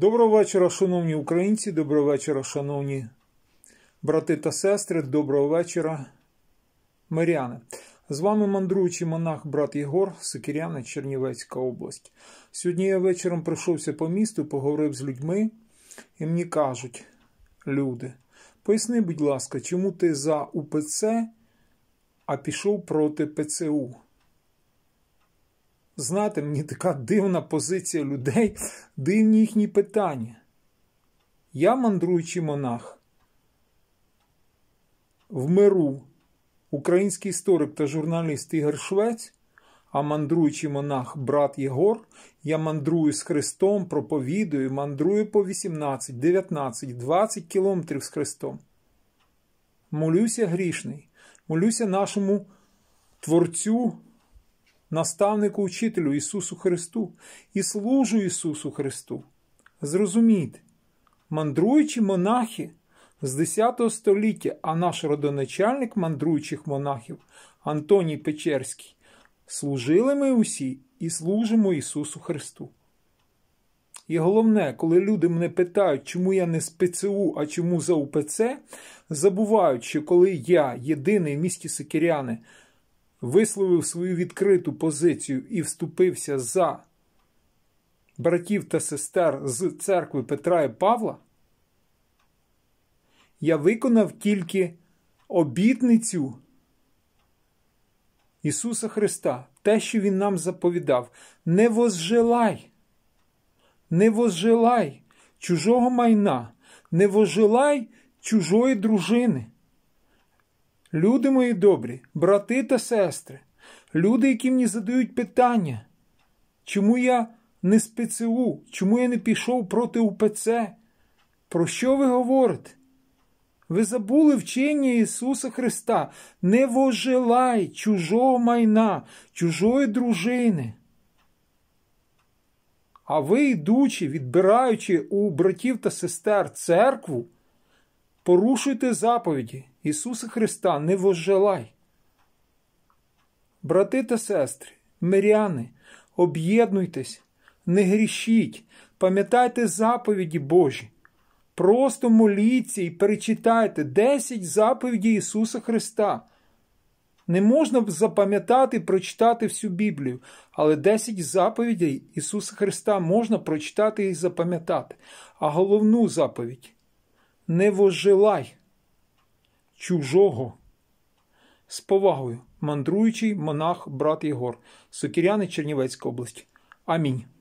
Доброго вечора, шановні українці, доброго вечора, шановні брати та сестри, доброго вечора, миряни. З вами мандруючий монах брат Єгор, Сокиряна, Чернівецька область. Сьогодні я вечором прийшовся по місту, поговорив з людьми, і мені кажуть, люди, поясни, будь ласка, чому ти за УПЦ, а пішов проти ПЦУ? знати, мені така дивна позиція людей, дивні їхні питання. Я мандруючий монах. В миру український історик та журналіст Ігор Швець, а мандруючий монах брат Єгор. Я мандрую з Христом, проповідую, мандрую по 18, 19, 20 кілометрів з Христом. Молюся грішний, молюся нашому Творцю наставнику учителю Ісусу Христу і служу Ісусу Христу. Зрозумійте, мандруючі монахи з 10 століття, а наш родоначальник мандруючих монахів Антоній Печерський, служили ми усі і служимо Ісусу Христу. І головне, коли люди мене питають, чому я не з ПЦУ, а чому за УПЦ, забувають, що коли я, єдиний в місті Сикіряни, висловив свою відкриту позицію і вступився за братів та сестер з церкви Петра і Павла, я виконав тільки обітницю Ісуса Христа, те, що Він нам заповідав. Не возжилай, не возжилай чужого майна, не возжелай чужої дружини. Люди мої добрі, брати та сестри, люди, які мені задають питання, чому я не з ПЦУ, чому я не пішов проти УПЦ? Про що ви говорите? Ви забули вчення Ісуса Христа, не вожелай чужого майна, чужої дружини. А ви, йдучи, відбираючи у братів та сестер церкву, порушуйте заповіді Ісуса Христа не вожелай. Брати та сестри, миряни, об'єднуйтесь, не грішіть, пам'ятайте заповіді Божі. Просто моліться і перечитайте 10 заповідей Ісуса Христа. Не можна запам'ятати і прочитати всю Біблію, але 10 заповідей Ісуса Христа можна прочитати і запам'ятати, а головну заповідь не вожелай чужого. З повагою, мандруючий монах брат Єгор, Сокіряни Чернівецька область. Амінь.